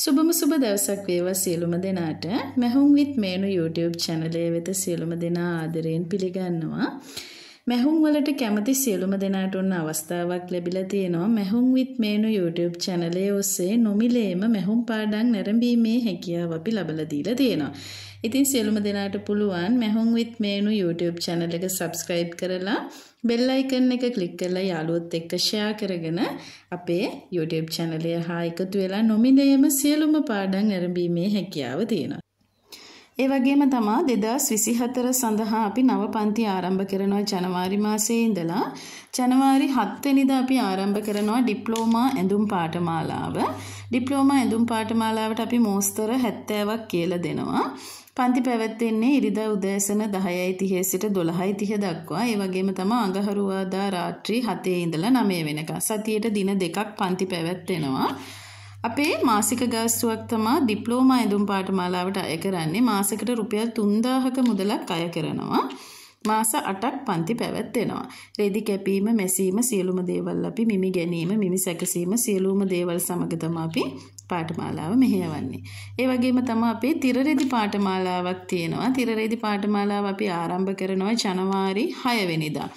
සුබම සුබ දවසක් වේවා සියලුම දෙනාට. මැහුම් with මේනු YouTube channel වෙත සියලුම දෙනා ආදරයෙන් පිළිගන්නවා. මැහුම් වලට කැමති සියලුම දෙනාට උන්න අවස්ථාවක් ලැබිලා තියෙනවා. මැහුම් with මේනු YouTube channel ඔස්සේ නොමිලේම මැහුම් පාඩම් නැරඹීමේ හැකියාව අපි ලබලා දීලා තියෙනවා. ඉතින් සියලුම දෙනාට පුළුවන් මැහුම් විත් මේනු YouTube channel එක subscribe කරලා bell icon එක click කරලා යාළුවොත් එක්ක share කරගෙන අපේ YouTube channel එක හා එකතු වෙලා නොමිලේම සියලුම පාඩම් නැරඹීමේ හැකියාව තියෙනවා. ඒ වගේම තමා 2024 සඳහා අපි නව පන්ති ආරම්භ කරනවා ජනවාරි මාසයේ ඉඳලා ජනවාරි 7 වෙනිදා අපි ආරම්භ කරනවා ඩිප්ලෝමා ඇඳුම් පාඨමාලාව. ඩිප්ලෝමා ඇඳුම් පාඨමාලාවට අපි මෝස්තර 70ක් කියලා දෙනවා. පන්ති පැවැත්වෙන්නේ ඉරිදා උදෑසන 10:30 සිට 12:30 දක්වා. ඒ වගේම තමයි අඟහරුවාදා රාත්‍රී 7 ඉඳලා 9 වෙනකම්. සතියේට දින දෙකක් පන්ති පැවැත්වෙනවා. අපේ මාසික ගාස්තුවක් තමා ඩිප්ලෝමා ඇඳුම් පාඨමාලාවට අය කරන්නේ මාසෙකට රුපියල් 3000ක මුදලක් අය කරනවා මාස 8ක් පන්ති පැවැත්වෙනවා රෙදි කැපීම මැසීම සියලුම දේවල් අපි මිමි ගැනීම මිමි සැකසීම සියලුම දේවල් සමග තමයි අපි පාඨමාලාව මෙහෙයවන්නේ. ඒ වගේම තමයි අපේ තිරරෙදි පාඨමාලාවක් තියෙනවා. තිරරෙදි පාඨමාලාව අපි ආරම්භ කරනවා ජනවාරි 6 වෙනිදා.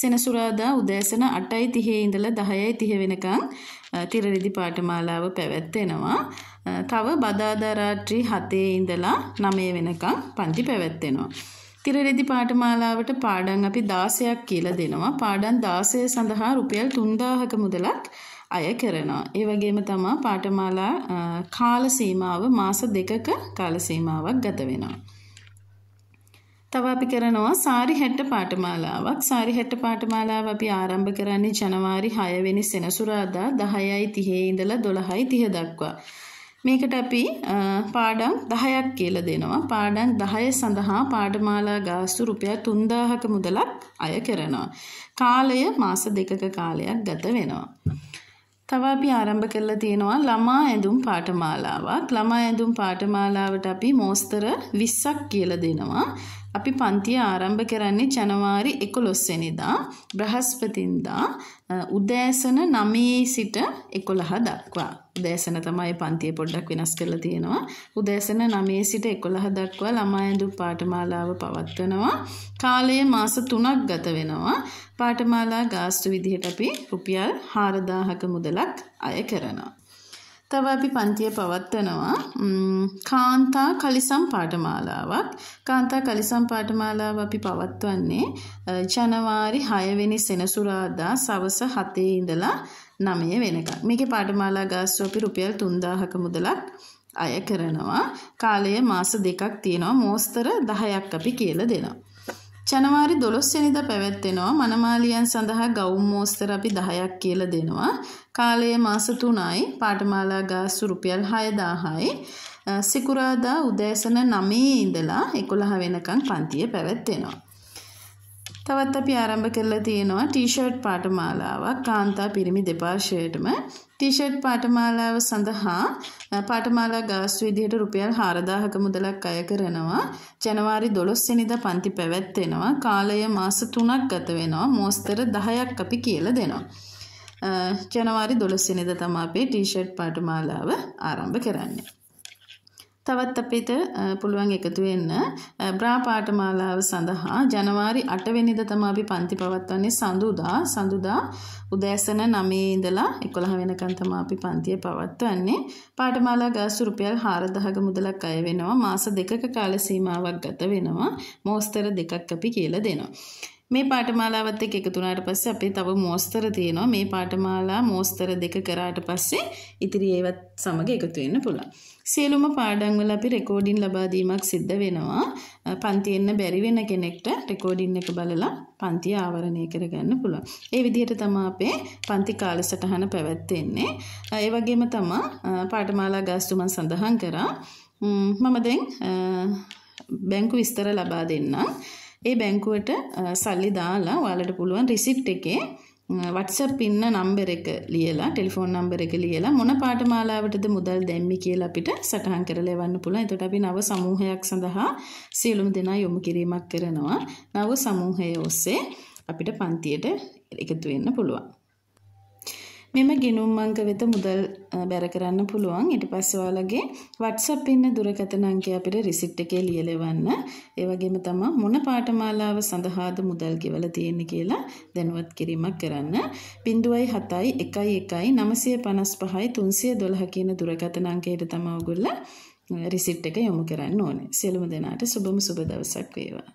සෙනසුරාදා උදෑසන 8:30 ඉඳලා 10:30 වෙනකන් තිරරෙදි පාඨමාලාව පැවැත්වෙනවා. තව බදාදා රාත්‍රී 7 ඉඳලා 9 වෙනකන් පන්ති පැවැත්වෙනවා. තිරරෙදි පාඨමාලාවට පාඩම් අපි 16ක් කියලා දෙනවා. පාඩම් 16 සඳහා රුපියල් 3000ක මුදලක් අය කරනවා. ඒ වගේම තමා පාඨමාලා කාල සීමාව මාස දෙකක කාල සීමාවක් ගත වෙනවා. තව අපි කරනවා සාරි හැට්ට පාඨමාලාවක්. සාරි හැට්ට පාඨමාලාව අපි ආරම්භ කරන්නේ ජනවාරි 6 වෙනි සෙනසුරාදා 10:30 ඉඳලා 12:30 දක්වා. මේකට අපි පාඩම් 10ක් කියලා දෙනවා. පාඩම් 10 සඳහා පාඨමාලා ගාස්තු රුපියල් 3000ක මුදලක් අය කරනවා. කාලය මාස දෙකක කාලයක් ගත වෙනවා. තව අපි ආරම්භ කරලා තියෙනවා ළමා ඇඳුම් පාඨමාලාවක්. ළමා ඇඳුම් පාඨමාලාවට අපි මෝස්තර 20ක් කියලා දෙනවා. අපි පන්තිය ආරම්භ කරන්නේ ජනවාරි 11 වෙනිදා බ්‍රහස්පතින්දා උදෑසන 9 සිට 11 දක්වා. උදෑසන තමයි පන්තිය පොඩ්ඩක් වෙනස් කරලා තියෙනවා. උදෑසන 9 සිට 11 දක්වා ළමා ඇඳුම් පාඨමාලාව පවත්වනවා. කාලය මාස 3ක් ගත වෙනවා. පාඨමාලා ගාස්තු විදිහට අපි රුපියල් 4000ක මුදලක් අය කරනවා. තව අපි පන්තිය පවත්වනවා කාන්තා කලිසම් පාඨමාලාවක්. කාන්තා කලිසම් පාඨමාලාව අපි පවත්වන්නේ ජනවාරි 6 වෙනි සෙනසුරාදා සවස 7 ඉඳලා 9 වෙනකම්. මේකේ පාඨමාලා ගාස්තු අපි රුපියල් 3000ක මුදලක් අය කරනවා. කාලය මාස දෙකක් තියෙනවා. මෝස්තර 10ක් අපි කියලා දෙනවා. ජනවාරි 12 වෙනිදා පැවැත්වෙනවා මනමාලියන් සඳහා ගවුම් මෝස්තර අපි 10ක් කියලා දෙනවා. කාලය මාස 3යි. පාඨමාලා ගාස්තු රුපියල් 6000යි. සිකුරාදා උදෑසන 9 ඉඳලා 11 වෙනකන් පන්තිය පැවැත්වෙනවා. තවත් අපි ආරම්භ කරලා තියෙනවා ටී-ෂර්ට් පාඨමාලාවක් කාන්තා පිරිමි දෙපාර්ශ්වයටම ටී-ෂර්ට් පාඨමාලාව සඳහා පාඨමාලා ගාස්තු විදිහට රුපියල් 4000ක මුදලක් අය කරනවා ජනවාරි 12 වෙනිදා පන්ති පැවැත්වෙනවා කාලය මාස 3ක් ගත වෙනවා මෝස්තර 10ක් අපි කියලා දෙනවා ජනවාරි 12 වෙනිදා තමයි අපේ ටී-ෂර්ට් පාඨමාලාව ආරම්භ කරන්නේ තවත් අපිට පුළුවන් එකතු වෙන්න බ්‍රා පාඨමාලාව සඳහා ජනවාරි 8 වෙනිදා තමයි අපි පන්ති පවත්වන්නේ සඳුදා සඳුදා උදෑසන 9 ඉඳලා 11 වෙනකන් තමයි අපි පන්තිය පවත්වන්නේ පාඨමාලා ගාස්තු රුපියල් 4000ක මුදලක් අය වෙනවා මාස දෙකක කාල සීමාවක් ගත වෙනවා මෝස්තර දෙකක් අපි කියලා දෙනවා මේ පාඨමාලාවත් එක්ක එකතු වුණාට පස්සේ අපේ තව මෝස්තර තියෙනවා. මේ පාඨමාලා මෝස්තර දෙක කරාට පස්සේ ඉතිරි ඒවත් සමග එකතු වෙන්න පුළුවන්. සියලුම පාඩම් වල අපි රෙකෝඩින් ලබා දීමක් සිද්ධ වෙනවා. පන්ති එන්න බැරි වෙන කෙනෙක්ට රෙකෝඩින් එක බලලා පන්ති ආවරණය කරගන්න පුළුවන්. ඒ විදිහට තමයි අපේ පන්ති කාලසටහන පැවැත්වෙන්නේ. ඒ වගේම තමයි පාඨමාලා ගාස්තු මම සඳහන් කරා. මම දැන් බැංකු විස්තර ලබා දෙන්නම්. ඒ බැංකුවට සල්ලි දාලා ඔයාලට පුළුවන් රිසිට් එකේ WhatsApp ඉන්න නම්බර් එක ලියලා ටෙලිෆෝන් නම්බර් එක ලියලා මොන පාඨමාලාවටද මුදල් දැම්මි කියලා අපිට සටහන් කරලා එවන්න පුළුවන්. එතකොට අපි නව සමූහයක් සඳහා සියලුම දෙනා යොමු කිරීමක් කරනවා. නව සමූහය ඔස්සේ අපිට පන්තියට එකතු වෙන්න පුළුවන්. මෙම ගිණුම් අංක වෙත මුදල් බැර කරන්න පුළුවන්. ඊට පස්සේ ඔයාලගේ WhatsApp ඉන්න දුරකථන අංකය අපිට රිසිට් එකේ ලියලවන්න. ඒ වගේම තමයි මොන පාඨමාලාව සඳහාද මුදල් ගෙවලා තියෙන්නේ කියලා දැනුවත් කිරීමක් කරන්න. 0.7යි 1යි 1යි 955යි 312 කියන දුරකථන අංකයට තමයි ඔයගොල්ලෝ රිසිට් එක යොමු කරන්න ඕනේ. සියලුම දෙනාට සුබම සුබ දවසක් වේවා.